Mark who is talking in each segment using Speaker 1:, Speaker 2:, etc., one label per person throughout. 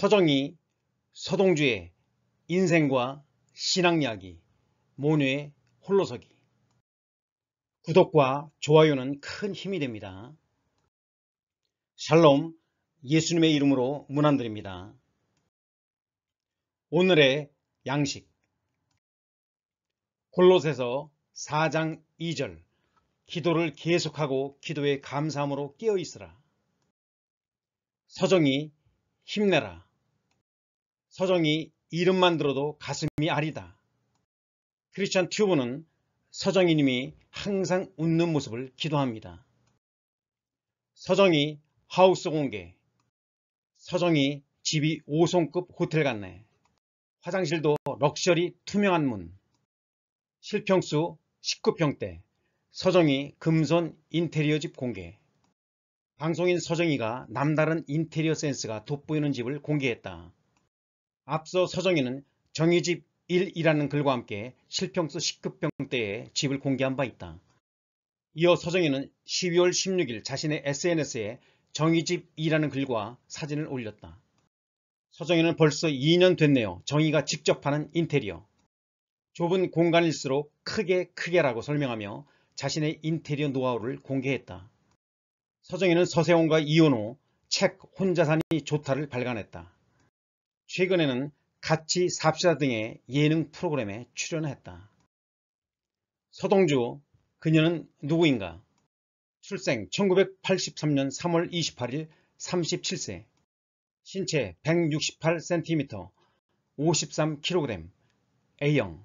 Speaker 1: 서정희 서동주의 인생과 신앙 이야기, 모뇌의 홀로서기. 구독과 좋아요는 큰 힘이 됩니다. 샬롬, 예수님의 이름으로 문안드립니다. 오늘의 양식 골로새서 4장 2절 기도를 계속하고 기도의 감사함으로 깨어있으라. 서정이 힘내라. 서정이 이름만 들어도 가슴이 아리다. 크리스천 튜브는 서정이님이 항상 웃는 모습을 기도합니다. 서정이 하우스 공개, 서정이 집이 5성급 호텔 같네. 화장실도 럭셔리 투명한 문, 실평수 19평대, 서정이 금손 인테리어 집 공개. 방송인 서정이가 남다른 인테리어 센스가 돋보이는 집을 공개했다. 앞서 서정희는 정희집 1이라는 글과 함께 실평수 1급평때에 집을 공개한 바 있다. 이어 서정희는 12월 16일 자신의 SNS에 정희집 2라는 글과 사진을 올렸다. 서정희는 벌써 2년 됐네요. 정희가 직접 하는 인테리어. 좁은 공간일수록 크게 크게라고 설명하며 자신의 인테리어 노하우를 공개했다. 서정희는 서세원과 이혼 후 책 혼자 산이 좋다를 발간했다. 최근에는 같이 삽시다 등의 예능 프로그램에 출연했다. 서동주 그녀는 누구인가? 출생 1983년 3월 28일 37세 신체 168cm 53kg A형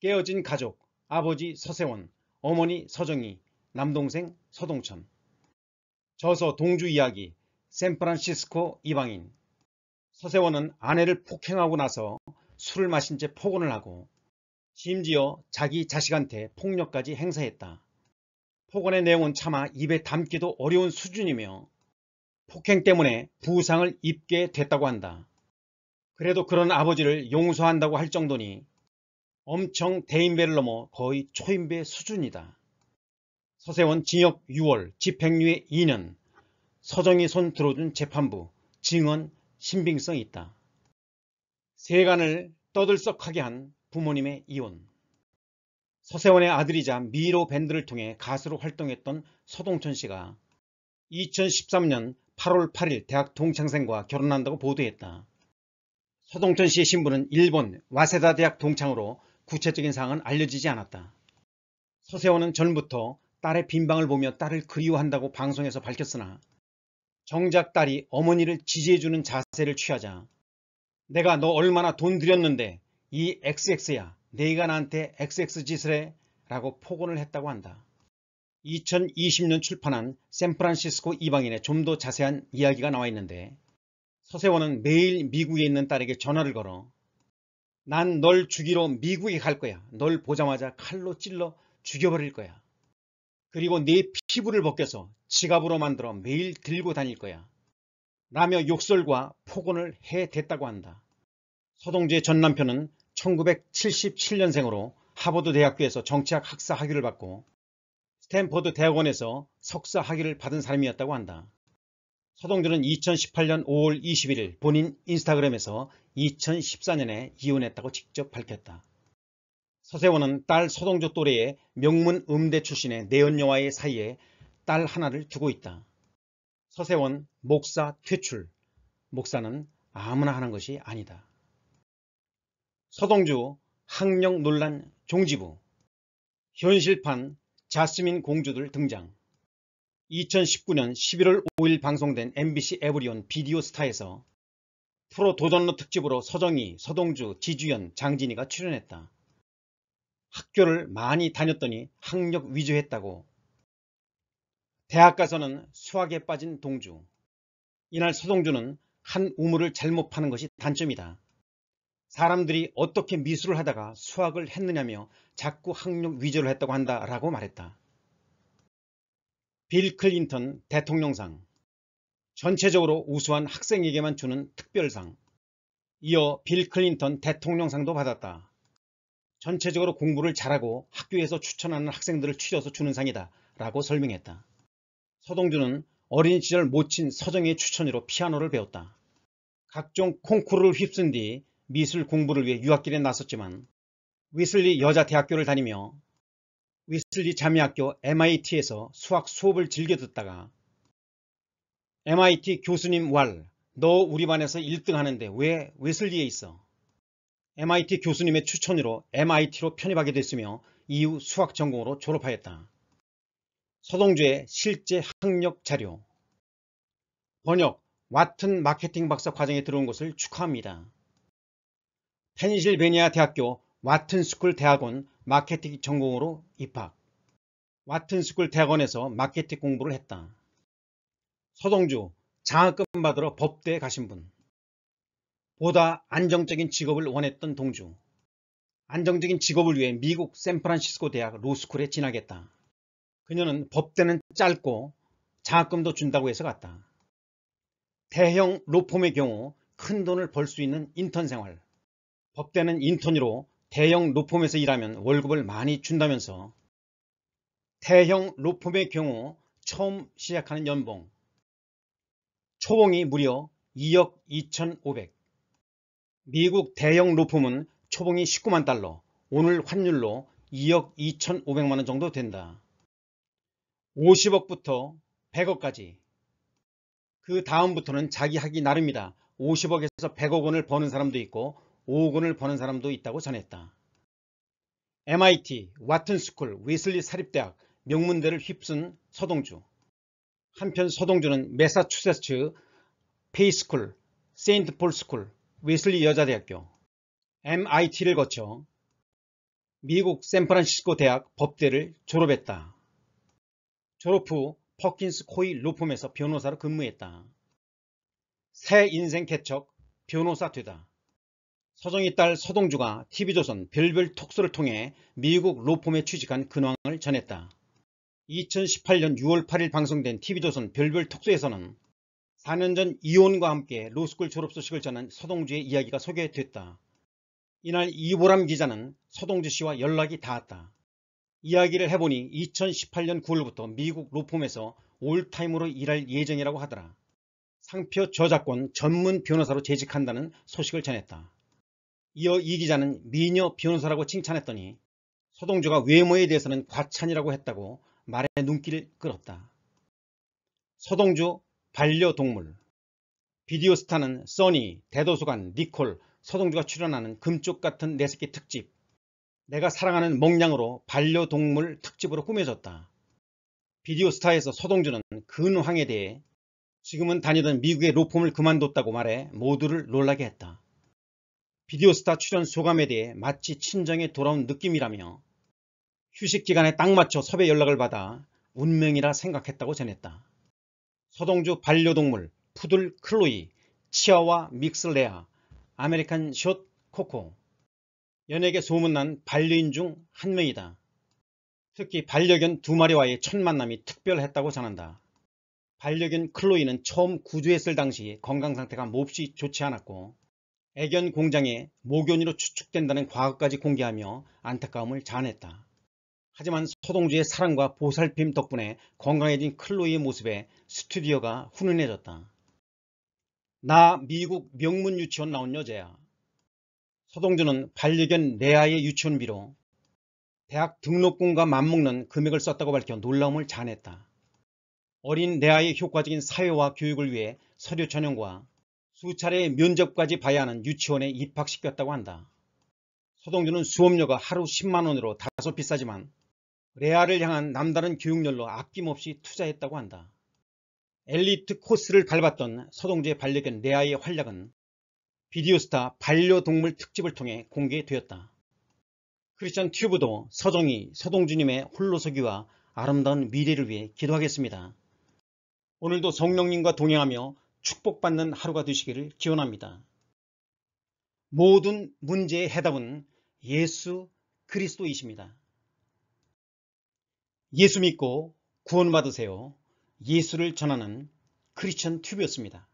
Speaker 1: 깨어진 가족 아버지 서세원 어머니 서정희 남동생 서동천 저서 동주 이야기 샌프란시스코 이방인 서세원은 아내를 폭행하고 나서 술을 마신 채 폭언을 하고 심지어 자기 자식한테 폭력까지 행사했다. 폭언의 내용은 차마 입에 담기도 어려운 수준이며 폭행 때문에 부상을 입게 됐다고 한다. 그래도 그런 아버지를 용서한다고 할 정도니 엄청 대인배를 넘어 거의 초인배 수준이다. 서세원 징역 6월 집행유예 2년 서정희 손 들어준 재판부 증언 신빙성이 있다. 세간을 떠들썩하게 한 부모님의 이혼 서세원의 아들이자 미로 밴드를 통해 가수로 활동했던 서동천 씨가 2013년 8월 8일 대학 동창생과 결혼한다고 보도했다. 서동천 씨의 신부는 일본 와세다 대학 동창으로 구체적인 사항은 알려지지 않았다. 서세원은 전부터 딸의 빈방을 보며 딸을 그리워한다고 방송에서 밝혔으나 정작 딸이 어머니를 지지해주는 자세를 취하자 내가 너 얼마나 돈 들였는데 이 XX야 네가 나한테 XX 짓을 해 라고 폭언을 했다고 한다. 2020년 출판한 샌프란시스코 이방인의 좀더 자세한 이야기가 나와 있는데 서세원은 매일 미국에 있는 딸에게 전화를 걸어 난 널 죽이러 미국에 갈 거야. 널 보자마자 칼로 찔러 죽여버릴 거야. 그리고 네 피부를 벗겨서 지갑으로 만들어 매일 들고 다닐 거야. 라며 욕설과 폭언을 해댔다고 한다. 서동주의전 남편은 1977년생으로 하버드 대학교에서 정치학 학사 학위를 받고 스탠퍼드 대학원에서 석사 학위를 받은 사람이었다고 한다. 서동주는 2018년 5월 21일 본인 인스타그램에서 2014년에 이혼했다고 직접 밝혔다. 서세원은 딸 서동조 또래의 명문 음대 출신의 내연녀와의 사이에 딸 하나를 두고 있다. 서세원 목사 퇴출 목사는 아무나 하는 것이 아니다. 서동주 학령 논란 종지부 현실판 자스민 공주들 등장 2019년 11월 5일 방송된 MBC 에브리온 비디오 스타에서 프로 도전로 특집으로 서정희, 서동주, 지주연, 장진이가 출연했다. 학교를 많이 다녔더니 학력 위조했다고 대학 가서는 수학에 빠진 동주. 이날 서동주는 한 우물을 잘못 파는 것이 단점이다. 사람들이 어떻게 미술을 하다가 수학을 했느냐며 자꾸 학력 위조를 했다고 한다라고 말했다. 빌 클린턴 대통령상 전체적으로 우수한 학생에게만 주는 특별상 이어 빌 클린턴 대통령상도 받았다. 전체적으로 공부를 잘하고 학교에서 추천하는 학생들을 추려서 주는 상이다 라고 설명했다. 서동주는 어린 시절 모친 서정의 추천으로 피아노를 배웠다. 각종 콩쿠르를 휩쓴 뒤 미술 공부를 위해 유학길에 나섰지만 위슬리 여자대학교를 다니며 위슬리 자미학교 MIT에서 수학 수업을 즐겨 듣다가 MIT 교수님 왈, 너 우리 반에서 1등 하는데 왜위슬리에 있어? MIT 교수님의 추천으로 MIT로 편입하게 됐으며 이후 수학 전공으로 졸업하였다. 서동주의 실제 학력 자료 번역 와튼 마케팅 박사 과정에 들어온 것을 축하합니다. 펜실베니아 대학교 와튼스쿨 대학원 마케팅 전공으로 입학 와튼스쿨 대학원에서 마케팅 공부를 했다. 서동주 장학금 받으러 법대에 가신 분 보다 안정적인 직업을 원했던 동주 안정적인 직업을 위해 미국 샌프란시스코 대학 로스쿨에 진학했다. 그녀는 법대는 짧고 장학금도 준다고 해서 갔다. 대형 로펌의 경우 큰 돈을 벌 수 있는 인턴 생활. 법대는 인턴으로 대형 로펌에서 일하면 월급을 많이 준다면서 대형 로펌의 경우 처음 시작하는 연봉 초봉이 무려 2억 2,500 미국 대형 로펌은 초봉이 19만 달러 오늘 환율로 2억 2,500만원 정도 된다. 50억부터 100억까지 그 다음부터는 자기 하기 나릅니다 50억에서 100억 원을 버는 사람도 있고 5억 원을 버는 사람도 있다고 전했다. MIT, 와튼스쿨, 위슬리 사립대학, 명문대를 휩쓴 서동주 한편 서동주는 메사추세츠 페이스쿨, 세인트폴스쿨, 위슬리 여자대학교, MIT를 거쳐 미국 샌프란시스코 대학 법대를 졸업했다. 졸업 후 퍼킨스 코이 로펌에서 변호사로 근무했다. 새 인생 개척, 변호사 되다. 서정희 딸 서동주가 TV조선 별별 톡소를 통해 미국 로펌에 취직한 근황을 전했다. 2018년 6월 8일 방송된 TV조선 별별 톡소에서는 4년 전 이혼과 함께 로스쿨 졸업 소식을 전한 서동주의 이야기가 소개됐다. 이날 이보람 기자는 서동주 씨와 연락이 닿았다. 이야기를 해보니 2018년 9월부터 미국 로펌에서 올타임으로 일할 예정이라고 하더라. 상표 저작권 전문 변호사로 재직한다는 소식을 전했다. 이어 이 기자는 미녀 변호사라고 칭찬했더니 서동주가 외모에 대해서는 과찬이라고 했다고 말에 눈길을 끌었다. 서동주 반려동물 비디오스타는 써니, 대도서관, 니콜, 서동주가 출연하는 금쪽 같은 내새끼 네 특집 내가 사랑하는 목량으로 반려동물 특집으로 꾸며졌다. 비디오스타에서 서동주는 근황에 대해 지금은 다니던 미국의 로펌을 그만뒀다고 말해 모두를 놀라게 했다. 비디오스타 출연 소감에 대해 마치 친정에 돌아온 느낌이라며 휴식 기간에 딱 맞춰 섭외 연락을 받아 운명이라 생각했다고 전했다. 서동주 반려동물 푸들 클로이, 치아와 믹스 레아, 아메리칸 숏 코코 연예계 소문난 반려인 중 한 명이다. 특히 반려견 두 마리와의 첫 만남이 특별했다고 전한다. 반려견 클로이는 처음 구조했을 당시 건강 상태가 몹시 좋지 않았고 애견 공장에 모견으로 추측된다는 과거까지 공개하며 안타까움을 자아냈다. 하지만 소동주의 사랑과 보살핌 덕분에 건강해진 클로이의 모습에 스튜디오가 훈훈해졌다. 나 미국 명문 유치원 나온 여자야. 서동주는 반려견 레아의 유치원비로 대학 등록금과 맞먹는 금액을 썼다고 밝혀 놀라움을 자냈다. 아 어린 레아의 효과적인 사회와 교육을 위해 서류 전형과 수차례 의 면접까지 봐야 하는 유치원에 입학시켰다고 한다. 서동주는 수업료가 하루 10만원으로 다소 비싸지만 레아를 향한 남다른 교육열로 아낌없이 투자했다고 한다. 엘리트 코스를 밟았던 서동주의 반려견 레아의 활약은 비디오스타 반려동물 특집을 통해 공개되었다. 크리스천 튜브도 서정희, 서동주님의 홀로서기와 아름다운 미래를 위해 기도하겠습니다. 오늘도 성령님과 동행하며 축복받는 하루가 되시기를 기원합니다. 모든 문제의 해답은 예수 그리스도이십니다. 예수 믿고 구원 받으세요. 예수를 전하는 크리스천 튜브였습니다.